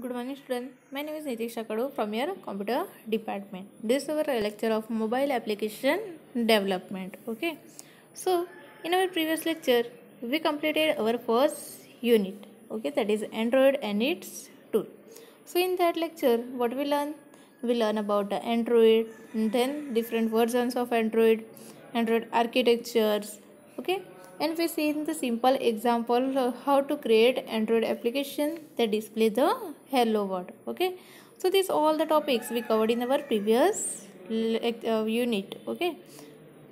Good morning students. My name is Nitisha Kadu from your computer department. This is our lecture of mobile application development. Okay. So in our previous lecture we completed our first unit. Okay that is Android and its tool. So in that lecture what we learn? We learn about Android then different versions of Android, Android architectures. Okay and we see in the simple example uh, how to create android application that display the hello world okay so these all the topics we covered in our previous uh, unit okay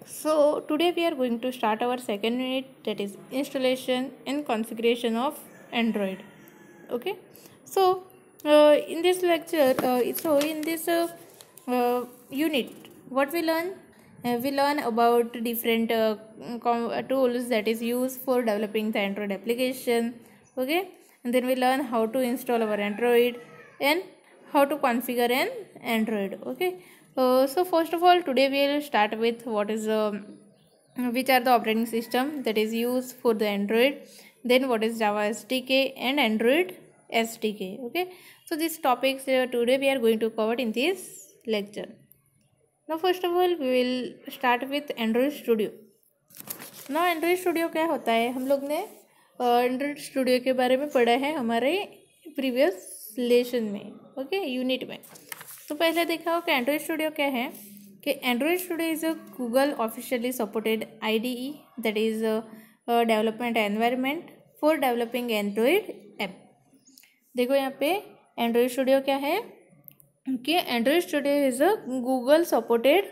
so today we are going to start our second unit that is installation and configuration of android okay so uh, in this lecture uh, so in this uh, uh unit what we learn uh, we learn about different uh, uh, tools that is used for developing the android application okay and then we learn how to install our android and how to configure an android okay uh, so first of all today we'll start with what is um, which are the operating system that is used for the android then what is java sdk and android sdk okay so these topics uh, today we are going to cover in this lecture no first of all we will start with Android Studio no Android Studio क्या होता है हम लोग ने android studio के बारे में पढ़ा है हमारे previous लेशन में ओके okay? यूनिट में तो पहले देखा हो कि एंड्रॉयड स्टूडियो क्या है कि Android Studio is a Google officially supported I D E that is development environment for developing Android app देखो यहाँ पे एंड्रॉयड स्टूडियो क्या है कि Android Studio is a Google supported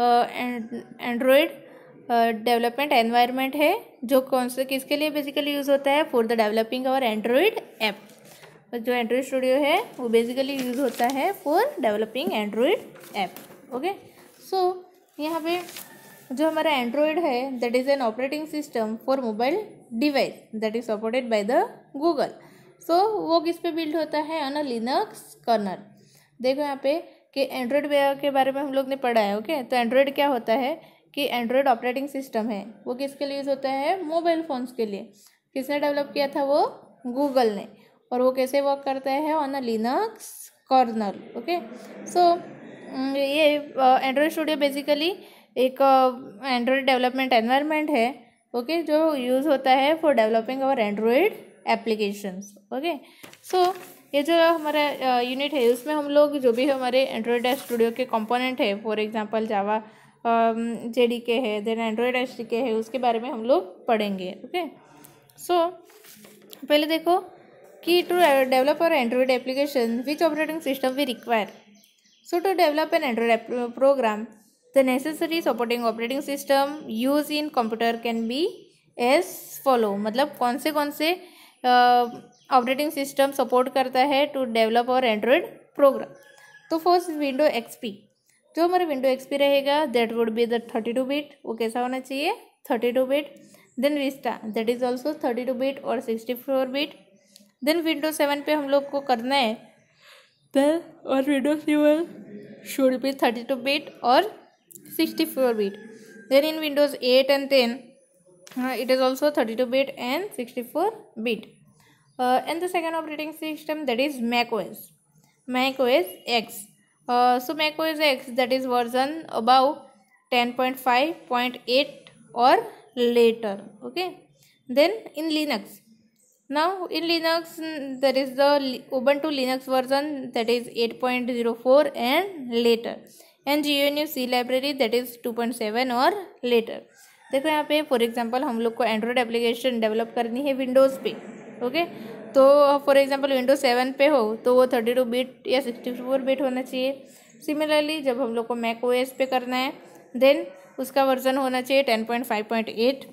Android development environment है जो कौन से किसके लिए बेसिकली यूज़ होता है for the developing our Android app जो एंड्रॉयड स्टूडियो है वो बेसिकली यूज़ होता है for developing Android app okay so यहाँ पे जो हमारा एंड्रॉयड है that is an operating system for mobile device that is supported by the Google so वो किस पे बिल्ड होता है ऑन अ लिनक्स कर्नर देखो यहाँ पे कि एंड्रॉयड वेयर के बारे में हम लोग ने पढ़ा है ओके तो एंड्रॉयड क्या होता है कि एंड्रॉयड ऑपरेटिंग सिस्टम है वो किसके लिए यूज़ होता है मोबाइल फ़ोन्स के लिए किसने डेवलप किया था वो गूगल ने और वो कैसे वर्क करता है on a Linux corner okay so ये एंड्रॉयड स्टूडियो बेसिकली एक एंड्रॉयड डेवलपमेंट एनवायरमेंट है ओके okay, जो यूज़ होता है for developing our Android applications okay so ये जो हमारा यूनिट है उसमें हम लोग जो भी हमारे एंड्रॉयड स्टूडियो के कंपोनेंट है for example Java J D K है then Android H D K है उसके बारे में हम लोग पढ़ेंगे ओके सो so, पहले देखो कि टू डेवलप और Android application which operating system we require so to develop an Android program the necessary supporting operating system use in computer can be as follow मतलब कौन से कौन से uh, ऑपरेटिंग सिस्टम सपोर्ट करता है to develop और Android program तो first window XP जो हमारा विंडो एक्सपी रहेगा that would be the thirty two bit वो कैसा होना चाहिए thirty two bit then Vista that is also thirty two bit और sixty four bit then window seven पे हम लोग को करना है देन और विंडो सेवन टू बीट और sixty four bit then in windows eight and ten it is also thirty two bit and sixty four bit uh, and the second operating system that is mac os mac os x uh, so mac os x that is version above 10.5.8 or later okay then in linux now in linux there is the ubuntu linux version that is 8.04 and later and GNU C library that is 2.7 और later देखो यहाँ पे for example हम लोग को Android application develop करनी है Windows पे ओके तो फॉर एग्जांपल विंडो सेवन पे हो तो वो थर्टी टू बीट या सिक्सटी फोर बीट होना चाहिए सिमिलरली जब हम लोग को मैक ओ एस पे करना है देन उसका वर्जन होना चाहिए ten point five point eight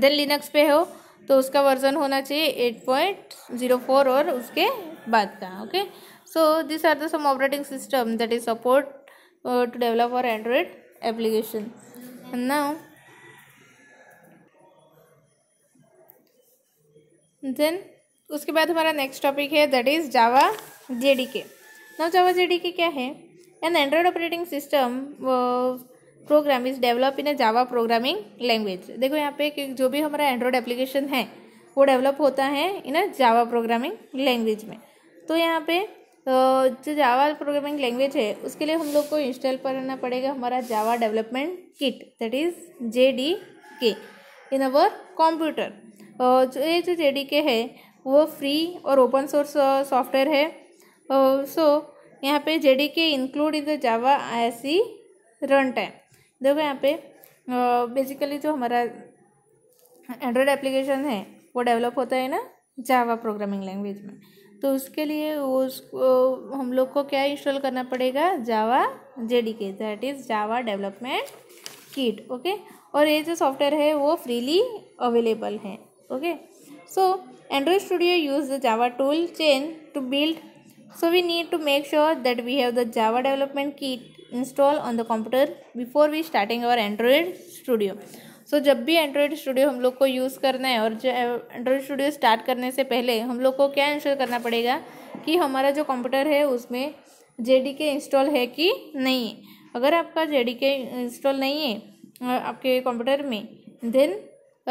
then Linux पे हो तो उसका वर्जन होना चाहिए एट पॉइंट जीरो फोर और उसके बाद का okay so this are the some operating system that is support to develop और एंड्रॉयड एप्लीकेशन नाउ देन उसके बाद हमारा नेक्स्ट टॉपिक है that is Java J D K now Java J D K क्या है an Android operating system program is develop in a Java programming language देखो यहाँ पे कि जो भी हमारा एंड्रॉयड एप्लीकेशन है वो डेवलप होता है इन अ जावा प्रोग्रामिंग लैंग्वेज में तो यहाँ पे uh, जो जावा प्रोग्रामिंग लैंग्वेज है उसके लिए हम लोग को इंस्टॉल करना पड़ेगा हमारा Java development kit that is J D K in our computer ये जो जे डी के है वो फ्री और ओपन सोर्स सॉफ्टवेयर है सो यहाँ पे J D K include in the Java C runtime देखो यहाँ पे बेसिकली जो हमारा एंड्रॉयड एप्लीकेशन है वो डेवलप होता है ना जावा प्रोग्रामिंग लैंग्वेज में तो उसके लिए उसको हम लोग को क्या इंस्टॉल करना पड़ेगा Java J D K that is Java development kit okay और ये जो सॉफ्टवेयर है वो फ्रीली अवेलेबल है okay so android studio use the java tool chain to build so we need to make sure that we have the java development kit install on the computer before we starting our android studio so so, जब भी Android studio हम लोग को use करना है और जो Android studio start करने से पहले हम लोग को क्या इंश्योर करना पड़ेगा कि हमारा जो कंप्यूटर है उसमें जे के इंस्टॉल है कि नहीं अगर आपका जे इंस्टॉल नहीं है आपके कंप्यूटर में देन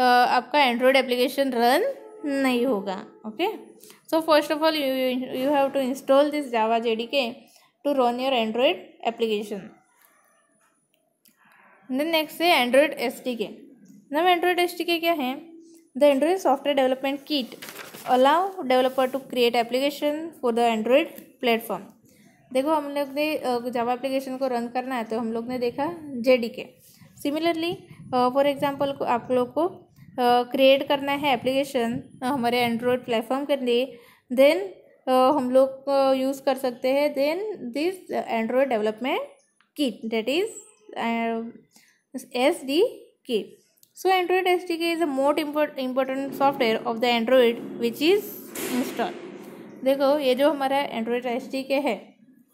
आपका एंड्रॉयड एप्लीकेशन रन नहीं होगा okay so first of all you you have to install this Java J D K to run your Android application then next है Android S T K now Android S T K क्या है the Android software development kit allow developer to create application for the Android platform देखो हम लोग ने Java application को run करना है तो हम लोग ने देखा J D K similarly for example आप लोग को क्रिएट करना है एप्लीकेशन हमारे एंड्रॉयड प्लेटफॉर्म के लिए देन हम लोग यूज़ कर सकते हैं then this Android development kit that is S D kit so Android S D K is a most important software of the Android which is install देखो ये जो हमारा एंड्रॉयड एस डी के है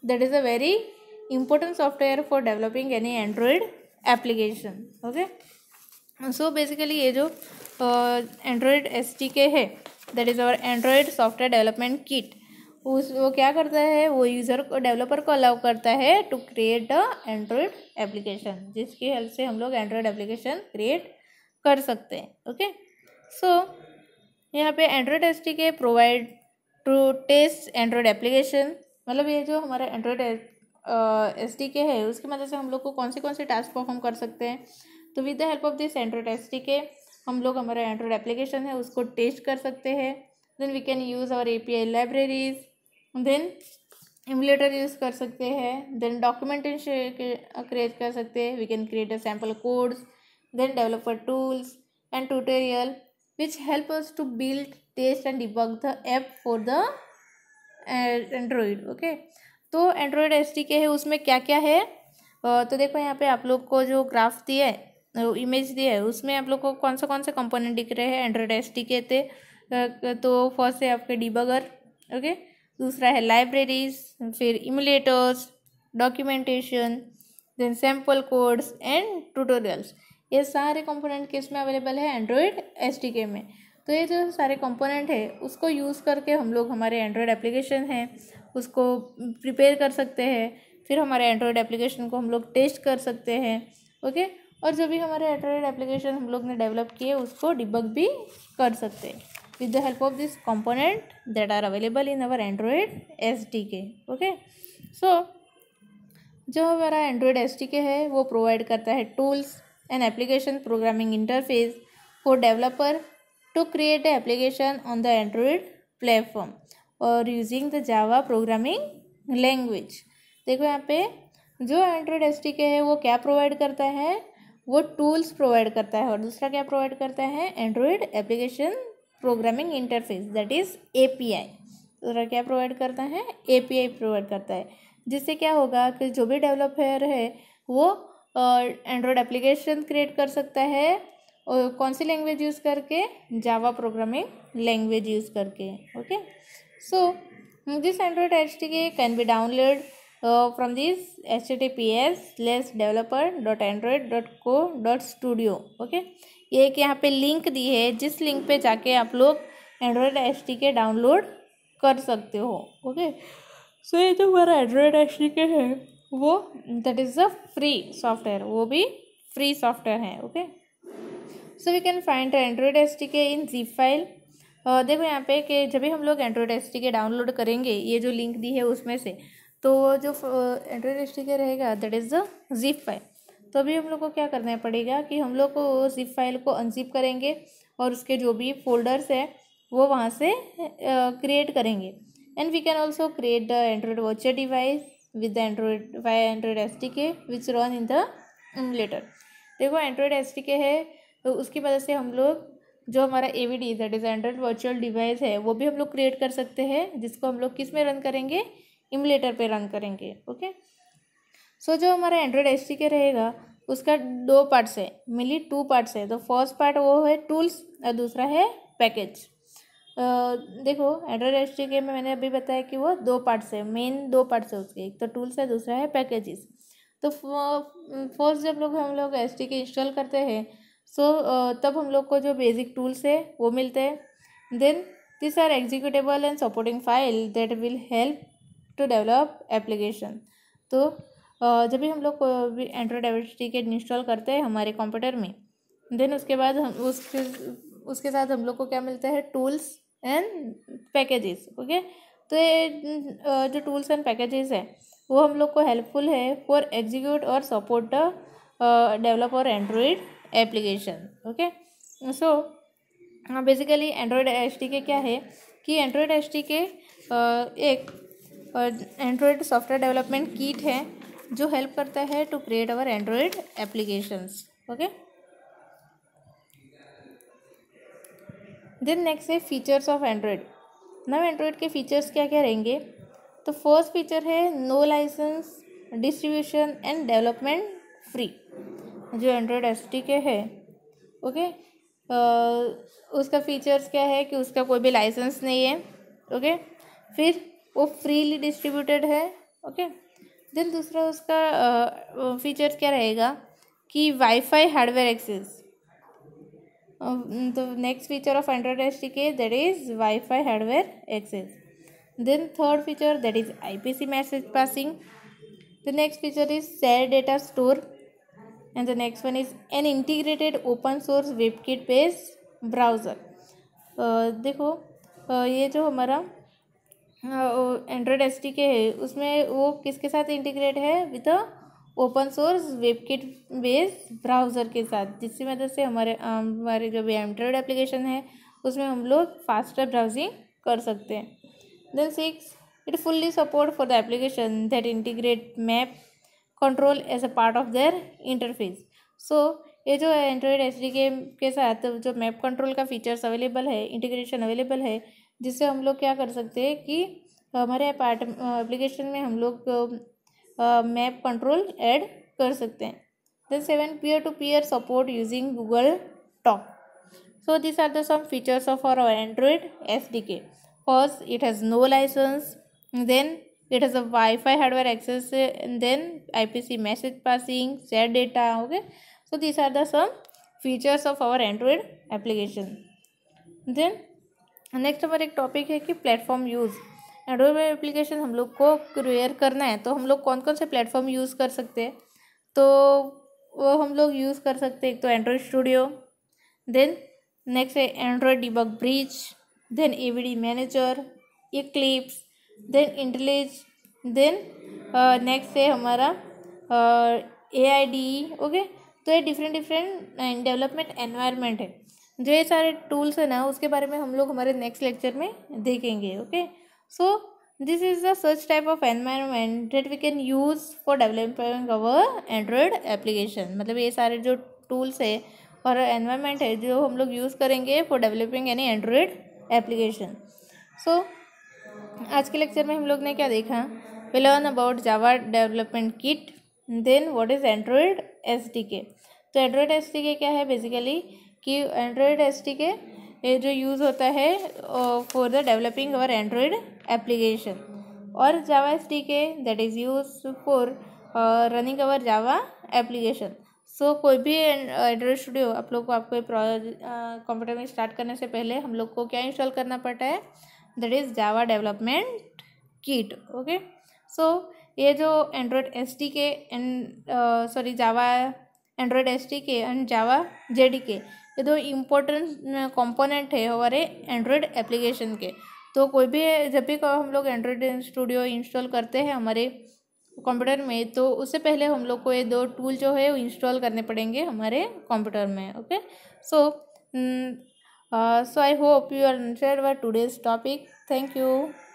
that is a very important software for developing any Android application okay so basically ये जो Android S T K है that is our Android software development kit उस वो क्या करता है वो यूज़र को डेवलपर को अलाउ करता है to create a Android application जिसकी हेल्प से हम लोग एंड्रॉयड एप्लीकेशन क्रिएट कर सकते हैं ओके सो यहाँ पे Android S T K provide to test Android application मतलब ये जो हमारा एंड्रॉयड एस टी के है उसकी मदद मतलब से हम लोग को कौन से कौन से टास्क परफॉर्म कर सकते हैं तो with the help of this Android S K हम लोग हमारा एंड्रॉयड एप्लीकेशन है उसको टेस्ट कर सकते हैं then we can use our A P I libraries then emulator use कर सकते हैं देन डॉक्यूमेंटेश क्रिएट कर सकते हैं we can create a sample codes then developer tools and tutorial which help us to build test and debug the app for the Android okay तो Android S T K है उसमें क्या क्या है तो देखो यहाँ पे आप लोग को जो ग्राफ दिए इमेज दिया है उसमें आप लोग को कौन सा कौन से कंपोनेंट दिख रहे हैं एंड्रॉयड एस टी के थे तो फर्स्ट है आपके डिबगर ओके दूसरा है लाइब्रेरीज फिर emulators documentation then sample codes and tutorials ये सारे कंपोनेंट किस में अवेलेबल है एंड्रॉयड एस टी के में तो ये जो सारे कंपोनेंट है उसको यूज़ करके हम लोग हमारे एंड्रॉयड एप्लीकेशन है उसको प्रिपेयर कर सकते हैं फिर हमारे एंड्रॉयड एप्लीकेशन को हम लोग टेस्ट कर सकते हैं ओके और जो भी हमारे एंड्रॉयड एप्लीकेशन हम लोग ने डेवलप किए उसको डिबग भी कर सकते हैं with the help of this component that are available in our Android S D K okay so जो हमारा एंड्रॉयड एस डी के है वो प्रोवाइड करता है tools and application programming interface for developer to create a application on the Android platform और using the Java programming language देखो यहाँ पे जो एंड्रॉयड एस डी के है वो क्या प्रोवाइड करता है वो टूल्स प्रोवाइड करता है और दूसरा क्या प्रोवाइड करता है Android application programming interface that is A P I दूसरा क्या प्रोवाइड करता है ए पी आई प्रोवाइड करता है जिससे क्या होगा कि जो भी डेवलपर है वो एंड्रॉयड एप्लीकेशन क्रिएट कर सकता है और कौन सी लैंग्वेज यूज़ करके जावा प्रोग्रामिंग लैंग्वेज यूज़ करके okay so this Android H T K can be download So from this https slash developer dot android dot co dot studio okay ये एक यहाँ पे लिंक दी है जिस लिंक पे जाके आप लोग Android H T K download कर सकते हो ओके सो ये जो हमारा एंड्रॉयड एच टी के है वो that is a free software वो भी फ्री सॉफ्टवेयर है okay so we can find Android H T K in jeep file देखो यहाँ पे कि जब भी हम लोग Android H T K download करेंगे ये जो लिंक दी है उसमें से तो जो एंड्रॉयड स्टिकर रहेगा that is the zip file तो अभी हम लोग को क्या करना पड़ेगा कि हम लोग को जिप फाइल को अनजिप करेंगे और उसके जो भी फोल्डर्स है वो वहाँ से क्रिएट करेंगे and we can also create the Android watcher device with the Android why Android S T K which run in the later देखो एंड्रॉयड एस टी के है तो उसकी मदद से हम लोग जो हमारा A V D that is Android virtual device है वो भी हम लोग क्रिएट कर सकते हैं जिसको हम लोग किस में रन करेंगे इमुलेटर पे रन करेंगे ओके सो so, जो हमारा एंड्रॉयड एस के रहेगा उसका दो पार्ट्स है मिली टू पार्ट्स है तो फर्स्ट पार्ट वो है टूल्स और दूसरा है पैकेज देखो एंड्रॉयड एस के में मैंने अभी बताया कि वो दो पार्ट्स है मेन दो पार्ट्स है उसके एक तो टूल्स है दूसरा है पैकेजेस तो फर्स्ट जब लोग हम लोग एस के इंस्टॉल करते हैं सो so, तब हम लोग को जो बेसिक टूल्स है वो मिलते हैं then this are executable and supporting file that will help to develop application तो जब भी हम लोग एंड्रॉयड के इंस्टॉल करते हैं हमारे कंप्यूटर में देन उसके बाद हम उसके उसके साथ हम लोग को क्या मिलता है टूल्स एंड पैकेजेस ओके तो ये जो टूल्स एंड पैकेजेस है वो हम लोग को हेल्पफुल है फॉर एग्जीक्यूट और सपोर्ट डेवलप और Android application okay so basically Android S K क्या है कि एंड्रॉयड एस के एक और एंड्रॉयड सॉफ्टवेयर डेवलपमेंट किट है जो हेल्प करता है to create our Android applications okay then next है features of Android now Android के फीचर्स क्या क्या रहेंगे तो फर्स्ट फीचर है no license distribution and development free जो एंड्रॉयड एस टी के है ओके okay? uh, उसका फीचर्स क्या है कि उसका कोई भी लाइसेंस नहीं है ओके okay? फिर वो फ्रीली डिस्ट्रीब्यूटेड है ओके देन दूसरा उसका फीचर क्या रहेगा कि वाईफाई हार्डवेयर एक्सेस तो next feature of Android S T K that is WiFi hardware access then third feature that is I P C message passing the next feature is cell data store and the next one is an integrated open source WebKit base browser देखो ये जो हमारा Android हाँ, S के है उसमें वो किसके साथ इंटीग्रेट है with open source WebKit base browser के साथ जिसकी मदद से हमारे हमारे जो भी एंड्रॉयड एप्लीकेशन है उसमें हम लोग फास्टर ब्राउजिंग कर सकते हैं then six it fully support for the application that integrate map control as a part of their interface so ये जो एंड्रॉयड एस के साथ जो मैप कंट्रोल का फीचर्स अवेलेबल है इंटीग्रेशन अवेलेबल है जिससे हम लोग क्या कर सकते हैं कि हमारे अपार्ट एप्लीकेशन में हम लोग मैप कंट्रोल ऐड कर सकते हैं then seven peer to peer support using Google top so this are the some features of are our Android S D K first it has no license then it has a WiFi hardware access and then I P C message passing set data okay so this are the some features of our Android application then next हमारे एक topic है कि platform use Android application हम लोग को क्रिएयर करना है तो हम लोग कौन कौन से प्लेटफॉर्म यूज़ कर सकते हैं तो वो हम लोग यूज़ कर सकते हैं एक तो एंड्रॉयड स्टूडियो देन नेक्स्ट है Android debug bridge then D manager Eclipse then IntelliJ then next है हमारा ए आई डी ओके तो ये डिफरेंट डिफरेंट डेवलपमेंट एनवायरमेंट है जो ये सारे टूल्स हैं ना उसके बारे में हम लोग हमारे नेक्स्ट लेक्चर में देखेंगे okay so this is the search type of environment that we can use for developing our Android application मतलब ये सारे जो टूल्स है और एनवायरमेंट है जो हम लोग यूज़ करेंगे for developing any Android application so आज के लेक्चर में हम लोग ने क्या देखा we learn about Java development kit then what is Android S D K तो एंड्रॉयड एस डी के क्या है बेसिकली कि एंड्रॉयड एस के ये जो यूज़ होता है for the developing our Android application और Java S K that is use for running our Java application so कोई भी एंड्रॉयड स्टूडियो आप लोग को आपको कंप्यूटर में स्टार्ट करने से पहले हम लोग को क्या इंस्टॉल करना पड़ता है that is Java development kit okay so ये जो Android S T K and sorry Java Android S T K and Java J D K ये दो इम्पोर्टेंट कंपोनेंट है हमारे एंड्रॉयड एप्लीकेशन के तो कोई भी जब भी हम लोग एंड्रॉयड स्टूडियो इंस्टॉल करते हैं हमारे कंप्यूटर में तो उससे पहले हम लोग को ये दो टूल जो है वो इंस्टॉल करने पड़ेंगे हमारे कंप्यूटर में okay so so I hope you are understand were today's topic thank you